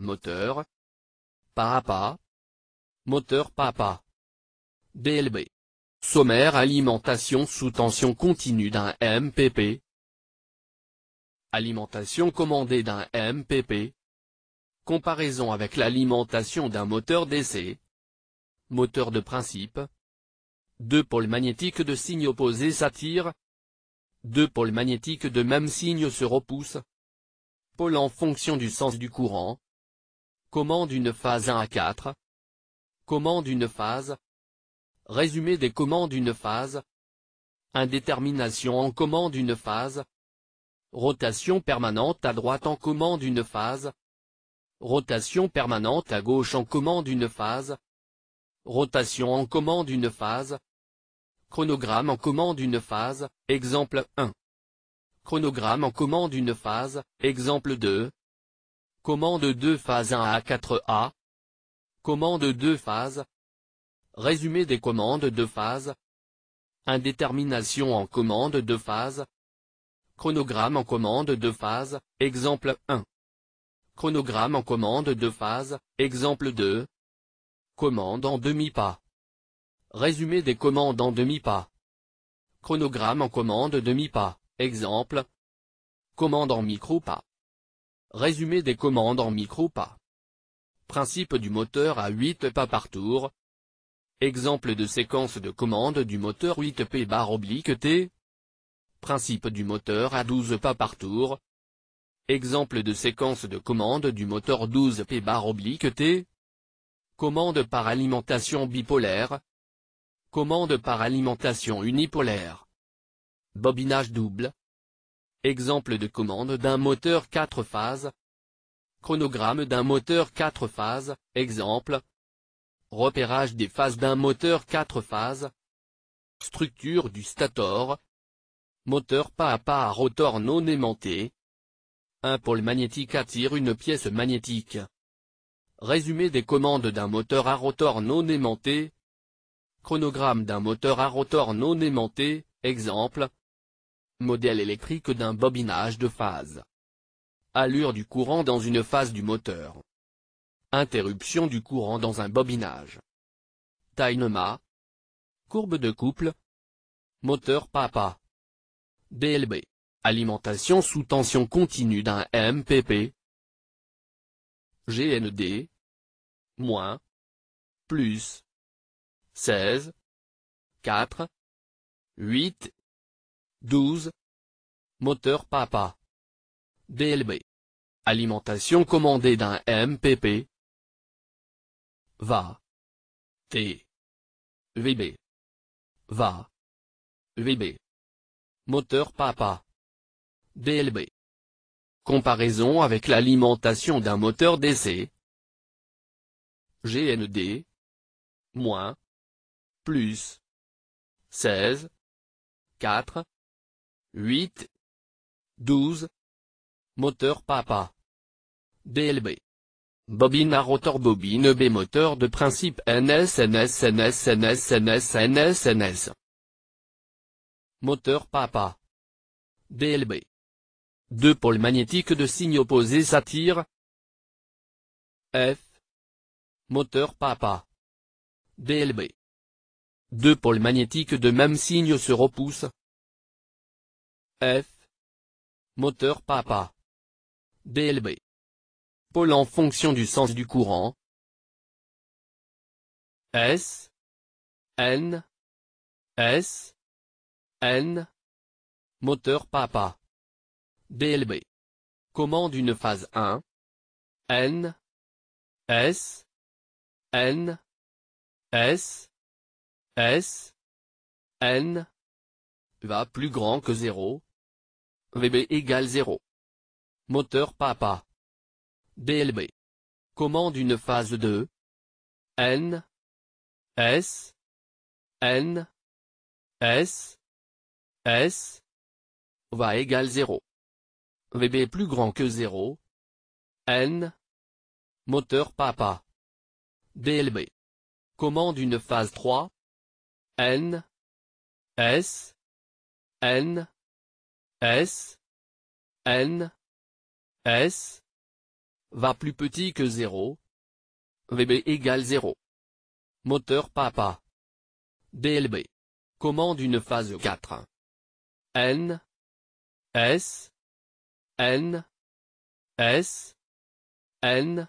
moteur, papa, moteur papa, DLB. Sommaire alimentation sous tension continue d'un MPP. Alimentation commandée d'un MPP. Comparaison avec l'alimentation d'un moteur d'essai. Moteur de principe. Deux pôles magnétiques de signes opposés s'attirent. Deux pôles magnétiques de même signe se repoussent. Pôle en fonction du sens du courant. Commande une phase 1 à 4. Commande une phase. Résumé des commandes une phase. Indétermination en commande une phase. Rotation permanente à droite en commande une phase. Rotation permanente à gauche en commande une phase. Rotation en commande une phase. Chronogramme en commande une phase, exemple 1. Chronogramme en commande une phase, exemple 2. Commande 2 phase 1 à 4A. Commande 2 phases. Résumé des commandes de phases. Indétermination en commande de phases. Chronogramme en commande de phases, exemple 1. Chronogramme en commande de phases, exemple 2. Commande en demi-pas. Résumé des commandes en demi-pas. Chronogramme en commande demi-pas, exemple. Commande en micro-pas. Résumé des commandes en micro-pas. Principe du moteur à 8 pas par tour. Exemple de séquence de commande du moteur 8P bar oblique T. Principe du moteur à 12 pas par tour. Exemple de séquence de commande du moteur 12P bar oblique T. Commande par alimentation bipolaire. Commande par alimentation unipolaire. Bobinage double. Exemple de commande d'un moteur 4 phases. Chronogramme d'un moteur 4 phases, exemple. Repérage des phases d'un moteur 4 phases. Structure du stator. Moteur pas à pas à rotor non aimanté. Un pôle magnétique attire une pièce magnétique. Résumé des commandes d'un moteur à rotor non aimanté. Chronogramme d'un moteur à rotor non aimanté, exemple modèle électrique d'un bobinage de phase. Allure du courant dans une phase du moteur. Interruption du courant dans un bobinage. Tainema. Courbe de couple. Moteur PAPA. DLB. Alimentation sous tension continue d'un MPP. GND. Moins. Plus. 16. 4. 8 12. Moteur Papa. DLB. Alimentation commandée d'un MPP. VA. T. VB. VA. VB. Moteur Papa. DLB. Comparaison avec l'alimentation d'un moteur d'essai. GND. Moins. Plus. 16. 4. 8, 12, moteur Papa, DLB, bobine rotor bobine B moteur de principe NS NS NS NS NS NS NS, moteur Papa, DLB, deux pôles magnétiques de signes opposés s'attirent, F, moteur Papa, DLB, deux pôles magnétiques de même signe se repoussent, F. Moteur Papa. DLB. Pôle en fonction du sens du courant. S. N. S. N. Moteur Papa. DLB. Commande une phase 1. N. S. N. S. S. N. Va plus grand que 0. VB égale 0. Moteur Papa. DLB. Commande une phase 2. N S N S S va égale 0. VB plus grand que 0. N Moteur Papa. DLB. Commande une phase 3 N S N S N S va plus petit que 0. VB égale 0. Moteur papa. DLB. Commande une phase 4. N S N S N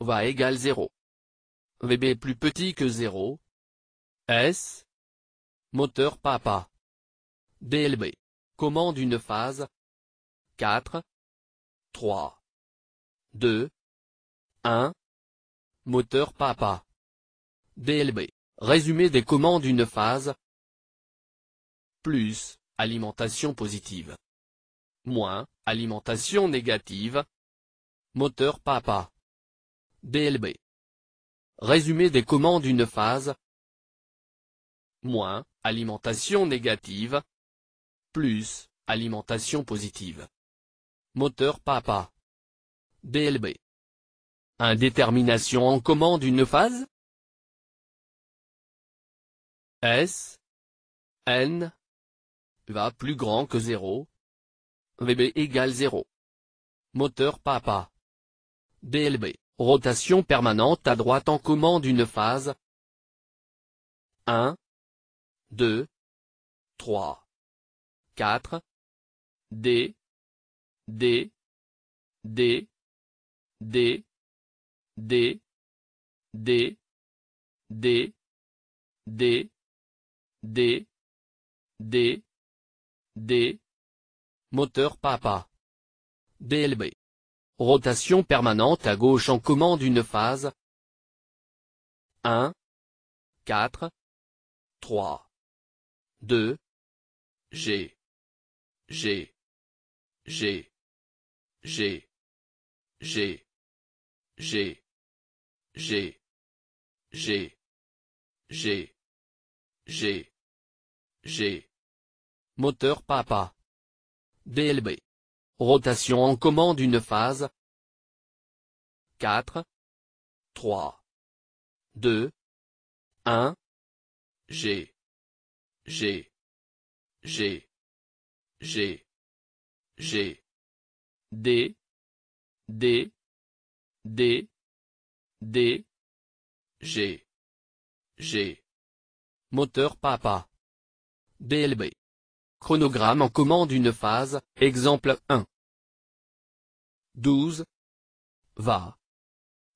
va égale 0. VB plus petit que 0. S moteur papa. DLB commande d'une phase 4 3 2 1 Moteur Papa DLB Résumé des commandes d'une phase Plus Alimentation positive Moins Alimentation négative Moteur Papa DLB Résumé des commandes d'une phase Moins Alimentation négative plus, alimentation positive. Moteur Papa. DLB. Indétermination en commande une phase S N va plus grand que 0 VB égale 0 Moteur Papa DLB Rotation permanente à droite en commande une phase 1 2 3 4 D D D D D D D D D D D Moteur Papa DLB Rotation permanente à gauche en commande une phase 1 4 3 2 G G, G, G, G, G, G, G, G, J'ai. J'ai. Moteur papa. DLB. Rotation en commande une phase. 4. 3. 2. 1. G. G. G. G G D D D D G G Moteur Papa DLB Chronogramme en commande une phase, exemple 1 12 VA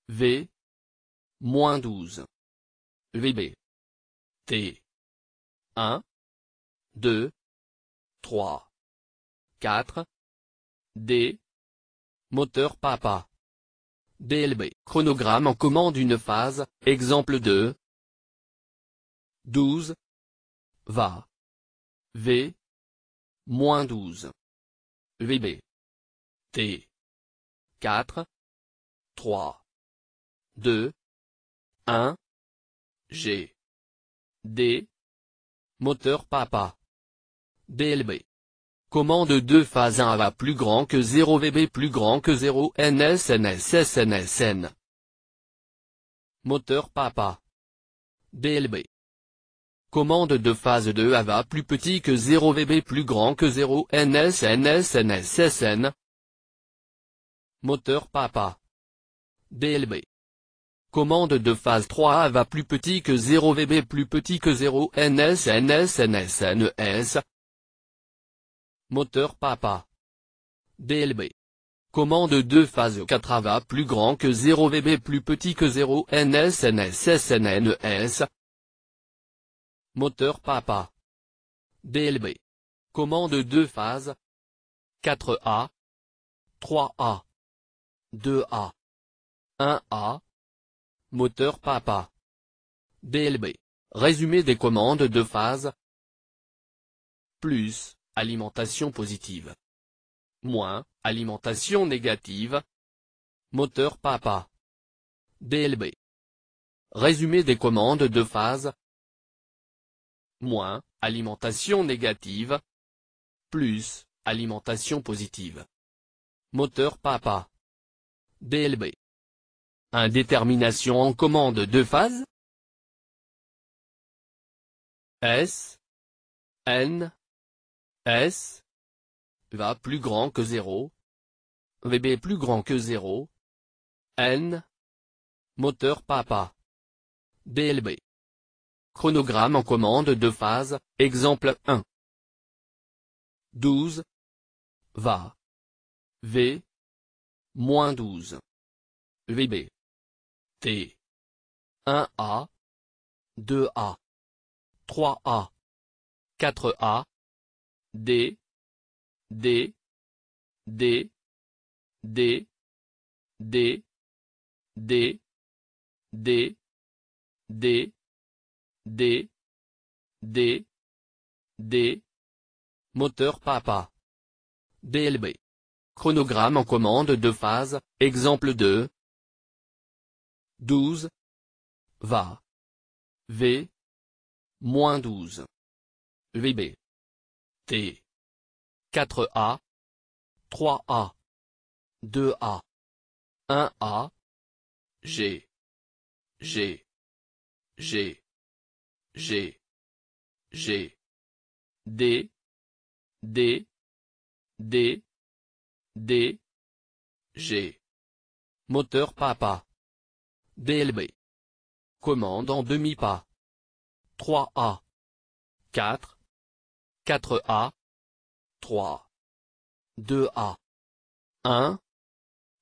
V moins 12 VB T 1 2 3 4. D. Moteur Papa. DLB. Chronogramme en commande une phase, exemple 2. 12. VA. V. Moins 12. VB. T. 4. 3. 2. 1. G. D. Moteur Papa. DLB commande de phase 1 va plus grand que 0 VB plus grand que 0 NSNSSNSN. Moteur Papa. DLB. Commande de phase 2 AVA plus petit que 0 VB plus grand que 0 NSNSNSSN. Moteur Papa. DLB. Commande de phase 3 AVA plus petit que 0 VB plus petit que 0 NS NS NS Moteur Papa. DLB. Commande deux phases 4 AVA plus grand que 0 VB plus petit que 0 NS NS Moteur Papa. DLB. Commande deux phases. 4A. 3A. 2A. 1A. Moteur Papa. DLB. Résumé des commandes de phase. Plus alimentation positive. Moins, alimentation négative. Moteur Papa. DLB. Résumé des commandes de phase. Moins, alimentation négative. Plus, alimentation positive. Moteur Papa. DLB. Indétermination en commande de phase. S. N. S va plus grand que 0, VB plus grand que 0, N moteur papa DLB chronogramme en commande de phase, exemple 1 12 va V moins 12 VB T 1A 2A 3A 4A D, D, D, D, D, D, D, D, D, D, D, moteur papa DLB chronogramme en commande de phase exemple 2 12 va v moins 12 vb T. 4A, 3A, 2A, 1A, G, G, G, G, G, D, D, D, D, G. Moteur papa. DLB. Commande en demi-pas. 3A. 4. 4A 3 2A 1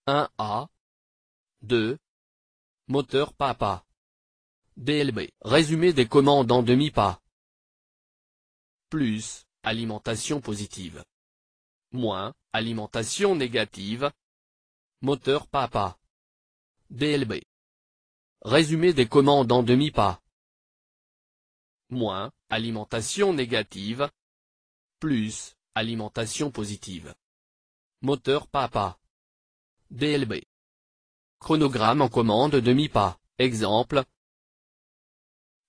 1A 2 Moteur Papa DLB Résumé des commandes en demi-pas Plus Alimentation positive Moins Alimentation négative Moteur Papa DLB Résumé des commandes en demi-pas moins, alimentation négative, plus, alimentation positive. Moteur pas à pas. DLB. Chronogramme en commande demi-pas, exemple.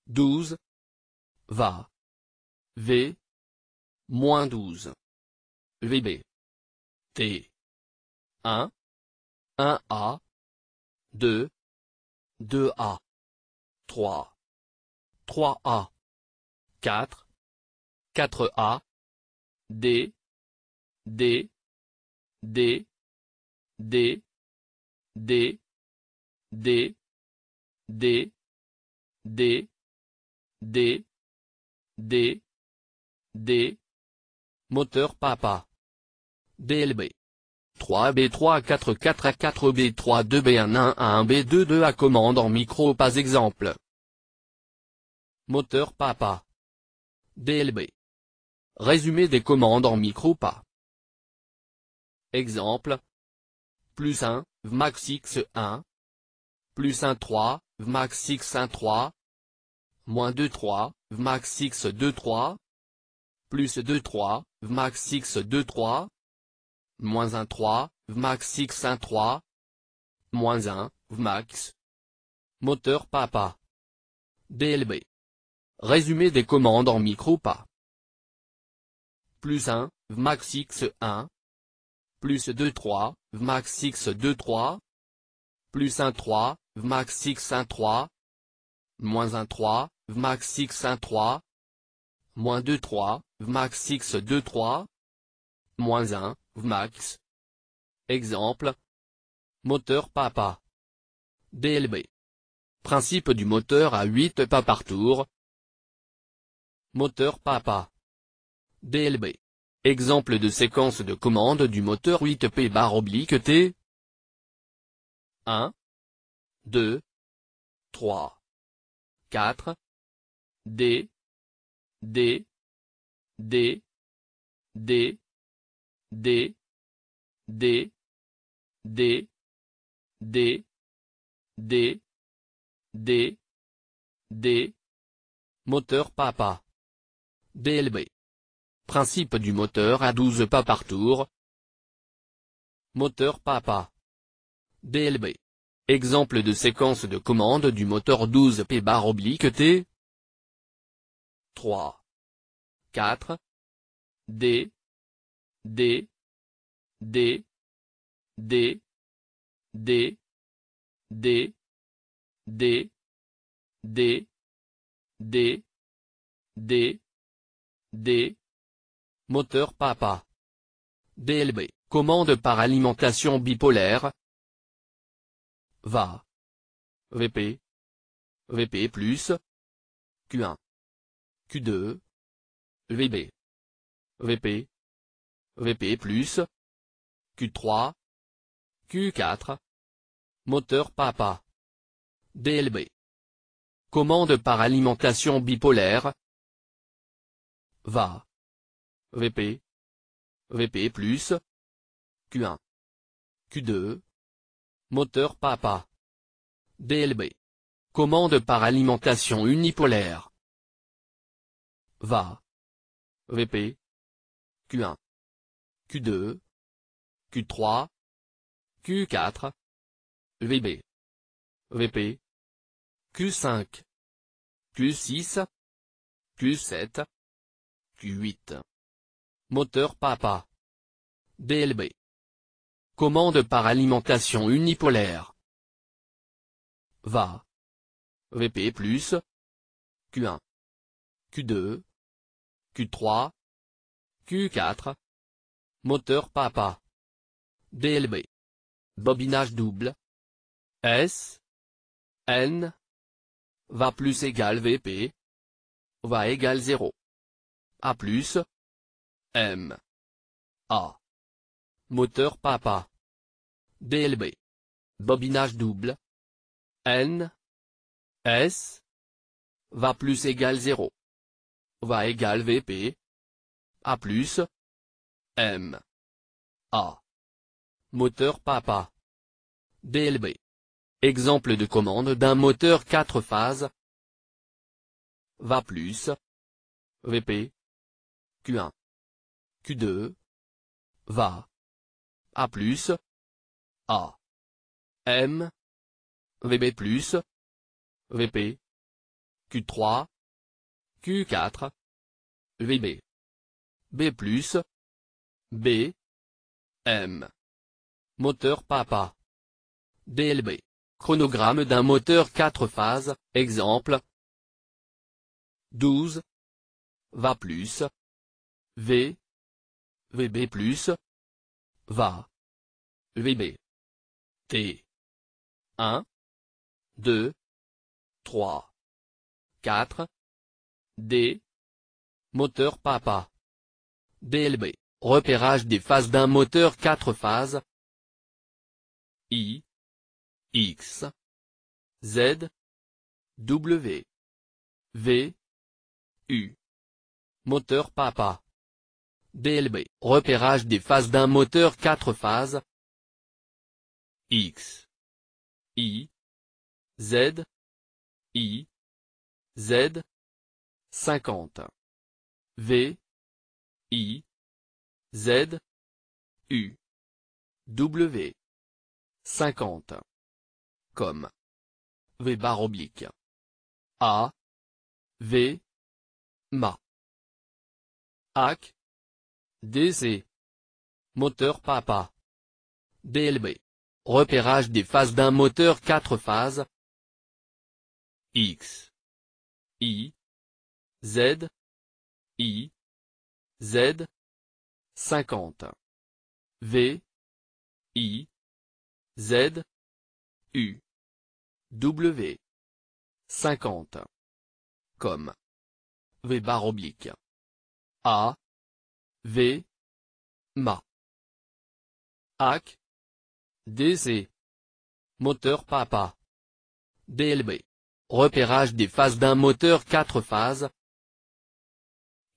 12. Va. V. Moins 12. VB. T. 1. 1A. 2. 2A. 3. 3A. 4. 4A. D D D D D D D D D D D Moteur Papa DLB 3B344 A4B32B11 A1B22 a commande en micro pas exemple Moteur Papa DLB Résumé des commandes en micro-pas. Exemple. Plus 1, Vmax X1. Plus 1 3, Vmax X1 3. Moins 2 3, Vmax X2 3. Plus 2 3, Vmax X2 3. Moins 1 3, Vmax X1 3. Moins 1, Vmax. Moteur Papa. DLB. Résumé des commandes en micro-pas plus 1, Vmax x1, plus 2 3, Vmax x2 3, plus 1 3, Vmax x1 3, moins 1 3, Vmax x1 3, moins 2 3, Vmax x2 3, moins 1, Vmax. Exemple. Moteur papa. DLB. Principe du moteur à 8 pas par tour. Moteur papa. DLB. Exemple de séquence de commande du moteur 8P-T bar oblique 1 2 3 4 D D D D D D D D D D D Moteur Papa DLB Principe du moteur à 12 pas par tour. Moteur pas à pas. DLB. Exemple de séquence de commande du moteur 12P bar oblique T. 3. 4. D. D. D. D. D. D. D. D. D. D. D moteur Papa. DLB, commande par alimentation bipolaire. VA. VP. VP plus. Q1. Q2. VB. VP. VP plus. Q3. Q4. Moteur Papa. DLB. Commande par alimentation bipolaire. VA. VP, VP+, Q1, Q2, moteur PAPA, DLB, commande par alimentation unipolaire, VA, VP, Q1, Q2, Q3, Q4, VB, VP, Q5, Q6, Q7, Q8. Moteur Papa. DLB. Commande par alimentation unipolaire. VA. VP plus. Q1. Q2. Q3. Q4. Moteur Papa. DLB. Bobinage double. S. N. VA plus égale VP. VA égale 0. A plus. M. A. Moteur Papa. DLB. Bobinage double. N. S. Va plus égal 0. Va égale VP. A plus. M. A. Moteur Papa. DLB. Exemple de commande d'un moteur 4 phases. Va plus. VP. Q1. Q2 va A plus A M VB VP Q3 Q4 VB B B M Moteur Papa DLB Chronogramme d'un moteur 4 phases, exemple 12 Va plus V VB+, plus. va, VB, T, 1, 2, 3, 4, D, moteur papa, DLB, repérage des phases d'un moteur 4 phases, I, X, Z, W, V, U, moteur papa. DLB, repérage des phases d'un moteur quatre phases X I Z I Z 50 V I Z U W 50 comme V bar oblique A V MA DC. Moteur Papa. DLB. Repérage des phases d'un moteur quatre phases. X. I. Z. I. Z. cinquante, V. I. Z. U. W. cinquante, Comme. V barre oblique. A. V. Ma. AC. DC. Moteur Papa. DLB. Repérage des phases d'un moteur quatre phases.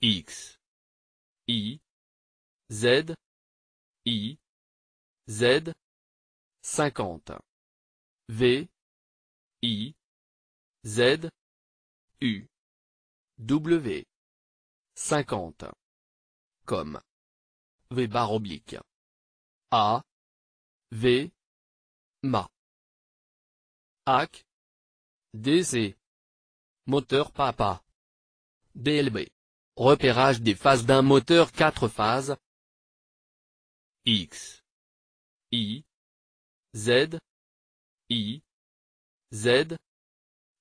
X. I. Z. I. Z. 50. V. I. Z. U. W. 50 comme V bar oblique A V MA D DC Moteur Papa DLB Repérage des phases d'un moteur quatre phases X I Z I Z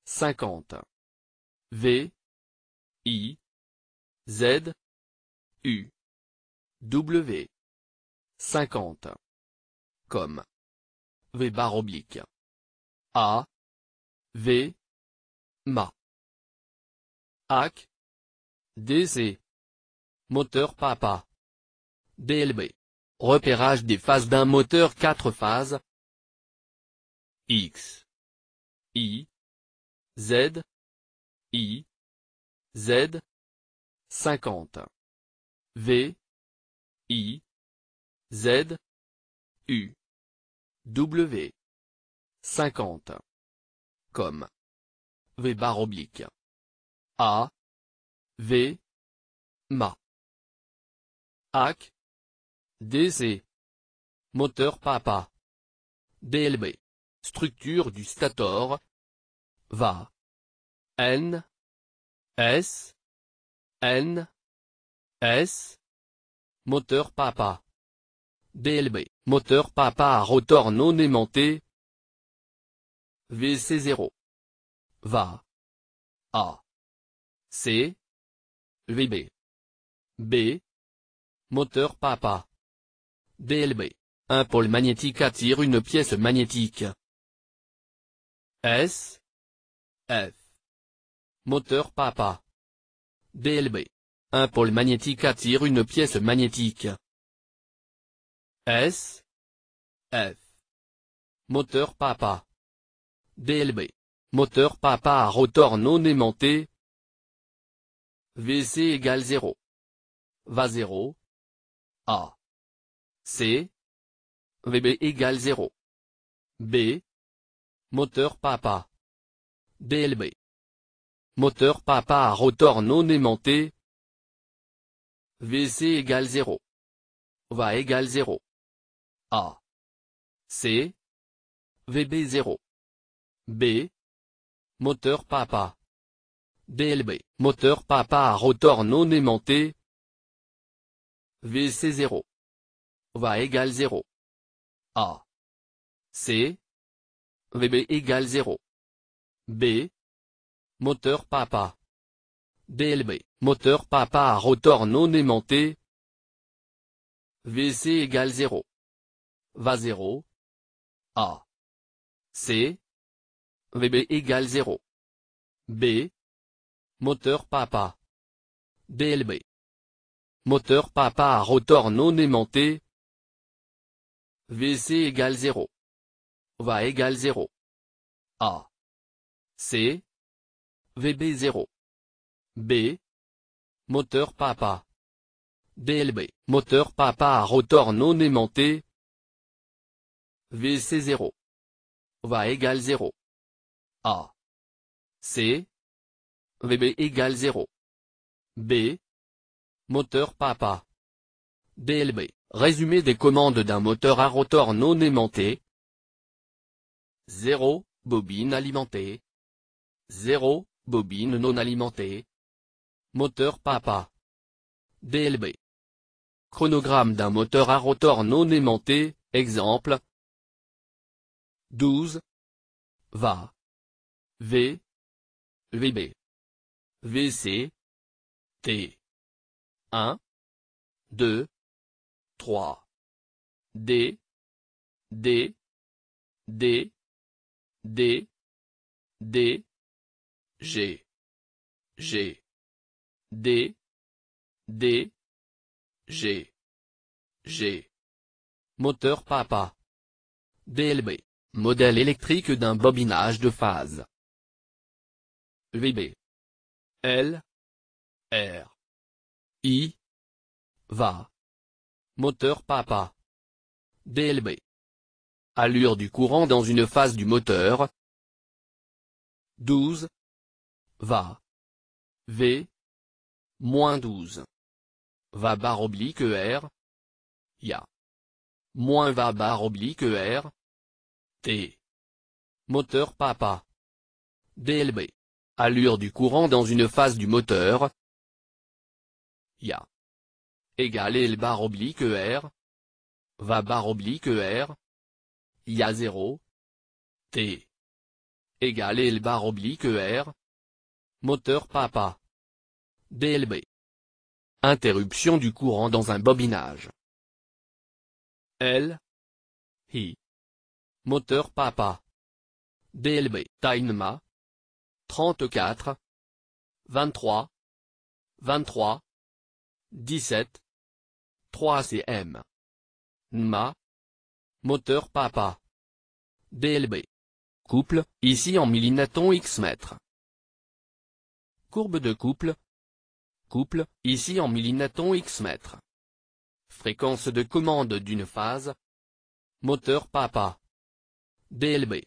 50 V I Z U W 50 comme V barre oblique A V MA D. DC Moteur Papa DLB Repérage des phases d'un moteur quatre phases X I Z I Z 50 V I Z U W 50 comme V bar oblique A V MA AC D-Z moteur papa D-L-B structure du stator VA N S N S. Moteur Papa. DLB. Moteur Papa à rotor non aimanté. VC0. VA. A. C. VB. B. Moteur Papa. DLB. Un pôle magnétique attire une pièce magnétique. S. F. Moteur Papa. DLB. Un pôle magnétique attire une pièce magnétique. S F Moteur Papa DLB Moteur Papa à rotor non aimanté VC égale 0 Va 0 A C VB égale 0 B Moteur Papa DLB Moteur Papa à rotor non aimanté VC égale 0. VA égale 0. A. C. VB 0. B. Moteur papa. DLB. Moteur papa à rotor non aimanté. VC 0. VA égale 0. A. C. VB égale 0. B. Moteur papa. DLB, moteur papa à rotor non aimanté. VC égale 0. Va 0. A. C. VB égale 0. B. Moteur papa. DLB. Moteur papa à rotor non aimanté. VC égale 0. Va égale 0. A. C. VB 0. B. Moteur Papa. DLB. Moteur Papa à rotor non aimanté. VC0. VA égale 0. A. C. VB égale 0. B. Moteur Papa. DLB. Résumé des commandes d'un moteur à rotor non aimanté. 0. Bobine alimentée. 0. Bobine non alimentée. Moteur Papa. DLB. Chronogramme d'un moteur à rotor non aimanté, exemple. 12. VA. V. VB. VC. T. 1. 2. 3. D. D. D. D. D. G. G. D D G G moteur papa DLB modèle électrique d'un bobinage de phase VB L R I VA moteur papa DLB allure du courant dans une phase du moteur 12 VA V Moins 12. Va bar oblique e R. Ya. Moins va bar oblique e R. T. Moteur papa. DLB. Allure du courant dans une phase du moteur. Ya. Égal L barre oblique e R. Va bar oblique R. Ya 0. T. Égal L barre oblique R. Moteur papa. DLB. Interruption du courant dans un bobinage. L. I. Moteur Papa. DLB Tainma. 34. 23. 23. 17. 3 cm. NMA. Moteur Papa. DLB. Couple, ici en millinatons x mètres. Courbe de couple, couple, ici en millinaton x mètres. Fréquence de commande d'une phase. Moteur Papa. DLB.